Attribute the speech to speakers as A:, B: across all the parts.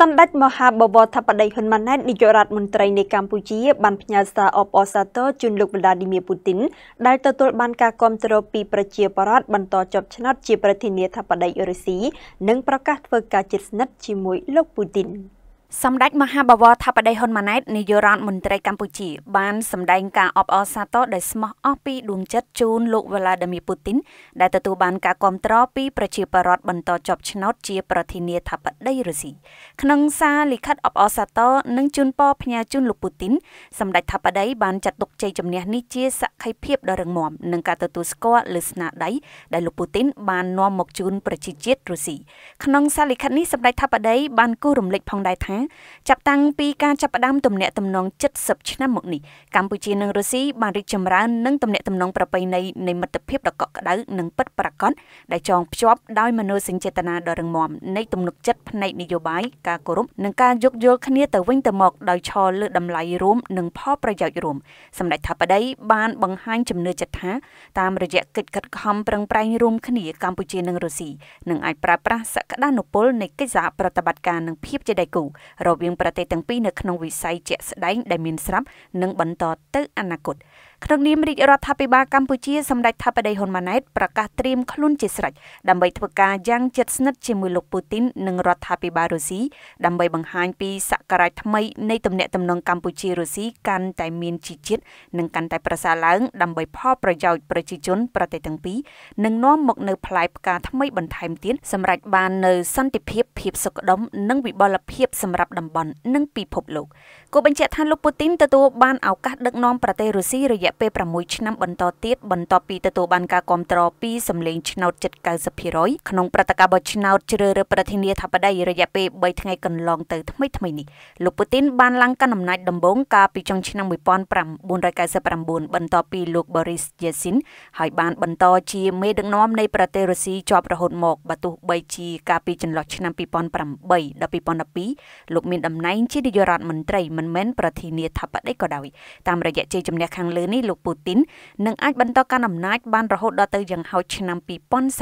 A: សម្ដេចមហាបវរធិបតីហ៊ុនម៉ាណែតនាយករដ្ឋមន្ត្រីនៃកម្ពុជាបានផ្ញើសារអបអសាទរជូនលោកវ្លាឌីមៀពូទីនដែលទទួលបានការគ្រប់គ្រងពីប្រជាពលរដ្ឋបន្តជាប់ឆ្នោតជាប្រធានាធិបតីរុស្ស៊ីនិងប្រកាសធ្វើការជិតស្និទ្ធជាមួយលោកពូទីន។សម្ដេចមហាបវរថាបតីហ៊ុនម៉ាណែតនាយករដ្ឋមន្ត្រីកម្ពុជាបានសម្ដែងការអបអរសាទរដោយស្មោះអស់ពីដួងចិត្តជូនលោកវ្លាឌីមៀពូទីនដែលទទួលបានការគាំទ្រពីប្រជាពលរដ្ឋបន្តជាប់ឆ្នោតជាប្រធានាធិបតីរុស្ស៊ីក្នុងសារលិខិតអបអរសាទរនិងជូនពរផ្ញើជូនលោកពូទីនសម្ដេចថាបតីបានចាត់ទុកជ័យជំនះនេះជាសក្ខីភាពដ៏រឹងមាំនិងការទទួលស្គាល់លើស្នាដៃដែលលោកពូទីនបាននាំមកជូនប្រជាជាតិរុស្ស៊ីក្នុងសារលិខិតនេះសម្ដេចថាបតីបានគូសរំលេចផងដែរថាចាប់តាំងពីការចាប់ផ្ដើមទំនាក់ទំនង70ឆ្នាំមកនេះកម្ពុជានិងរុស្ស៊ីបានរីកចម្រើននិងទំនាក់ទំនងប្រពៃណីនៃមិត្តភាពដ៏កក់ក្ដៅនិងពិតប្រាកដដែលចងភ្ជាប់ដោយមនោសញ្ចេតនាដ៏រឹងមាំនៃទំនុកចិត្តផ្នែកនយោបាយការគោរពនិងការយោគយល់គ្នាទៅវិញទៅមកដោយឈលលើតម្លៃរួមនិងផលប្រយោជន៍រួមសម្ដេចថាបដីបាន បង្ហាញជំនឿចិត្តថាតាមរយៈកិច្ចខិតខំប្រឹងប្រែងរួមគ្នាកម្ពុជានិងរុស្ស៊ីនឹងអាចប្រើប្រាស់សក្តានុពលនៃកិច្ចសហប្រតិបត្តិការនិងភាពជាដៃគូរវាងប្រទេសទាំងពីរនៅក្នុងវិស័យជាក់ស្ដែងដែលមានស្រាប់និងបន្តទៅអនាគតក្នុងនាមរាជរដ្ឋាភិបាលកម្ពុជាសម្ដេចថាបតីហ៊ុនម៉ាណែតប្រកាសត្រៀមខ្លួនជាស្រេចដើម្បីធ្វើការយ៉ាងជិតស្និទ្ធជាមួយលោកពូទីននិងរដ្ឋាភិបាលរុស្ស៊ីដើម្បីបង្ហាញពីសក្តានុពលថ្មី នៃទំនាក់ទំនងកម្ពុជារុស្ស៊ីកាន់តែមានជីជាតិនិងកាន់តែប្រសើរឡើងដើម្បីផលប្រយោជន៍ប្រជាជនប្រទេសទាំងពីរនិងនាំមកនៅផ្លែផ្កាថ្មីបន្ថែមទៀតសម្រាប់បាននៅសន្តិភាពភាពសុខដុមនិងវិបលភាពសម្រាប់តំបន់និងពិភពលោកគូបញ្ជាក់ថាលោកពូទីនទទួលបានឱកាសដឹកនាំប្រទេសរុស្ស៊ីរយៈយៈពេល6ឆ្នាំបន្តទៀតបន្ទាប់ពីទទួលបានការគាំទ្រពីសម្លេង ឆ្នោតជិត90%ក្នុងព្រឹត្តិការណ៍បោះឆ្នោតជ្រើសរើសប្រធានាធិបតី រយៈពេល3ថ្ងៃកន្លងទៅថ្មីថ្មីនេះលោកពូទីនបានឡើងកាន់អំណាចដំបូងកាលពីចុងឆ្នាំ1999បន្ទាប់ពី លោក Boris Yeltsin ហើយបានបន្តជាមេដឹកនាំនៃប្រទេសរុស្ស៊ីជាប់រហូតមកបើទោះបីជាកាលពីចន្លោះឆ្នាំ2008ដល់2012លោកមានតំណែងជានាយករដ្ឋមន្ត្រីមិនមែនប្រធានាធិបតីក៏ដោយតាមរយៈជ័យជំនះខាងលើនេះនេះលោកពូទីននឹងអាចបន្តកាន់អំណាច បានរហូតដល់ទៅយ៉ាងហោចឆ្នាំ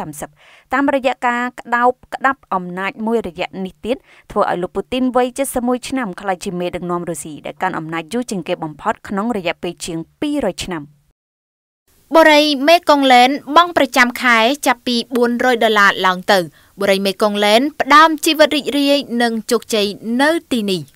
A: 2030តាមរយៈការក្តោបក្តាប់អំណាចមួយរយៈនេះទៀតធ្វើឲ្យលោកពូទីនវ័យ71ឆ្នាំក្លាយជាមេដឹកនាំរុស្ស៊ីដែលកាន់អំណាចយូរជាងគេបំផុតក្នុងរយៈពេលជាង200ឆ្នាំបរិយមេកុងឡែន បង់ប្រចាំខែចាប់ពី400ដុល្លារឡើងទៅបរិយមេកុងឡែនផ្ដើមជីវិតរីករាយ និងជោគជ័យនៅទីនេះ